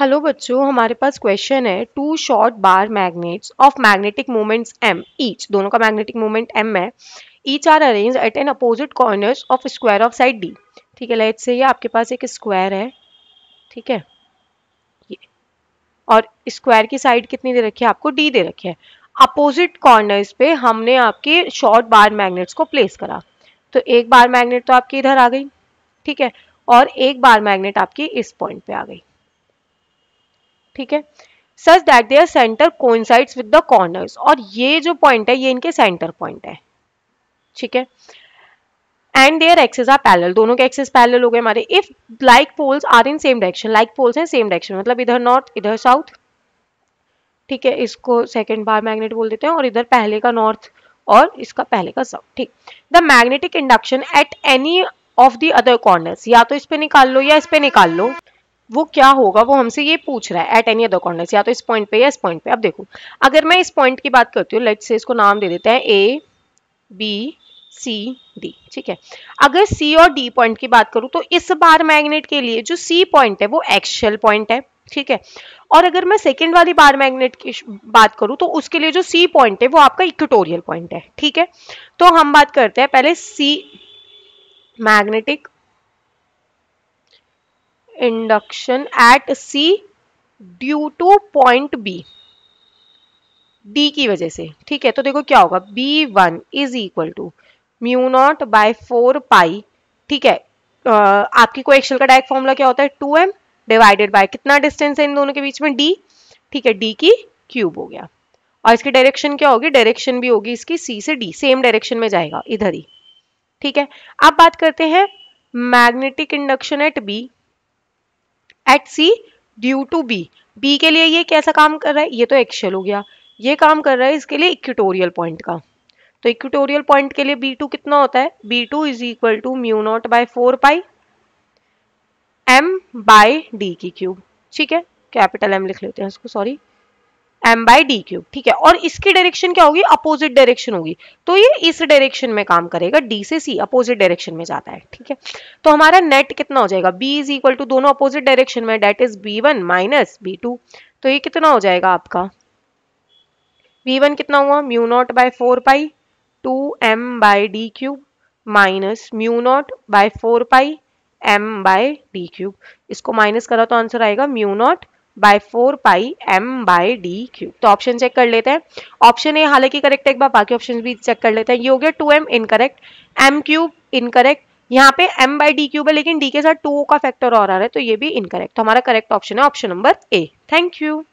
hello बच्चों हमारे पास क्वेश्चन है two short bar magnets of magnetic moments M each दोनों का मैग्नेटिक मोमेंट एम है each are arrange at an opposite corners of square of side D ठीक है लाइट से ये आपके पास एक स्क्वायर है ठीक है ये और स्क्वायर की साइड कितनी दे रखी है आपको डी दे रखी है अपोजिट कॉर्नर्स पे हमने आपके शॉर्ट बार मैग्नेट्स को प्लेस करा तो एक बार मैग्नेट तो आपकी इधर आ गई ठीक है और एक बार मैग्नेट आपकी इस पॉइंट पे आ गई ठीक है such that their centre coincides with the corners और ये जो पॉइंट है ये इनके सेंटर पॉइंट है ठीक है and their axes are parallel दोनों के एक्सेस पैरल हो गए हमारे if like poles are in same direction like poles हैं सेम डायरेक्शन मतलब इधर नॉर्थ इधर साउथ ठीक है इसको सेकेंड बार मैग्नेट बोल देते हैं और इधर पहले का नॉर्थ और इसका पहले का साउथ ठीक the magnetic induction at any of the other corners या तो इस पे निकाल लो या इस पे निकाल लो वो क्या होगा वो हमसे ये पूछ रहा है एट एनी अदर कॉर्नर्स या तो इस पॉइंट पे या इस पॉइंट पे अब देखो अगर मैं इस पॉइंट की बात करती हूँ लेट से इसको नाम दे देते हैं ए बी सी डी ठीक है अगर सी और डी पॉइंट की बात करूँ तो इस बार मैग्नेट के लिए जो सी पॉइंट है वो एक्शल पॉइंट है ठीक है और अगर मैं सेकेंड वाली बार मैग्नेट की बात करूँ तो उसके लिए जो सी पॉइंट है वो आपका इक्वेटोरियल पॉइंट है ठीक है तो हम बात करते हैं पहले C magnetic induction at C due to point B D की वजह से ठीक है तो देखो क्या होगा B one is equal to mu naught by four pi ठीक है uh, आपकी कोई एक्सेल का डायरेक्ट फॉर्मूला क्या होता है टू एम डिवाइडेड बाय कितना डिस्टेंस है इन दोनों के बीच में डी ठीक है डी की क्यूब हो गया और इसकी डायरेक्शन क्या होगी डायरेक्शन भी होगी इसकी सी से डी सेम डायरेक्शन में जाएगा इधर ही ठीक है अब बात करते हैं magnetic induction at B at C due to B B के लिए ये कैसा काम कर रहा है ये तो एक्शल हो गया ये काम कर रहा है इसके लिए इक्विटोरियल पॉइंट का तो इक्विटोरियल पॉइंट के लिए बी टू कितना होता है B two is equal to mu naught by four pi M by D की क्यूब ठीक है कैपिटल एम लिख लेते हैं इसको sorry M by D cube ठीक है और इसकी डायरेक्शन क्या होगी अपोजिट डायरेक्शन होगी तो ये इस डायरेक्शन में काम करेगा डी से सी अपोजिट डायरेक्शन में जाता है ठीक है तो हमारा नेट कितना हो जाएगा बी इज इक्वल टू दोनों अपोजिट डायरेक्शन में that is B one minus B two तो ये कितना हो जाएगा आपका बी वन कितना हुआ mu naught by four pi two M by D cube minus mu naught by four pi M by D cube इसको माइनस करा तो आंसर आएगा mu naught by four pi M by D Q तो option check कर लेते हैं option A हालांकि correct है एक बार बाकी ऑप्शन भी चेक कर लेते हैं ये हो गया two M incorrect M cube incorrect यहाँ पे एम बाई डी क्यूब है लेकिन डी के साथ टू का फैक्टर और आ रहा है तो ये भी इनकरेक्ट तो हमारा करेक्ट ऑप्शन है option number A thank you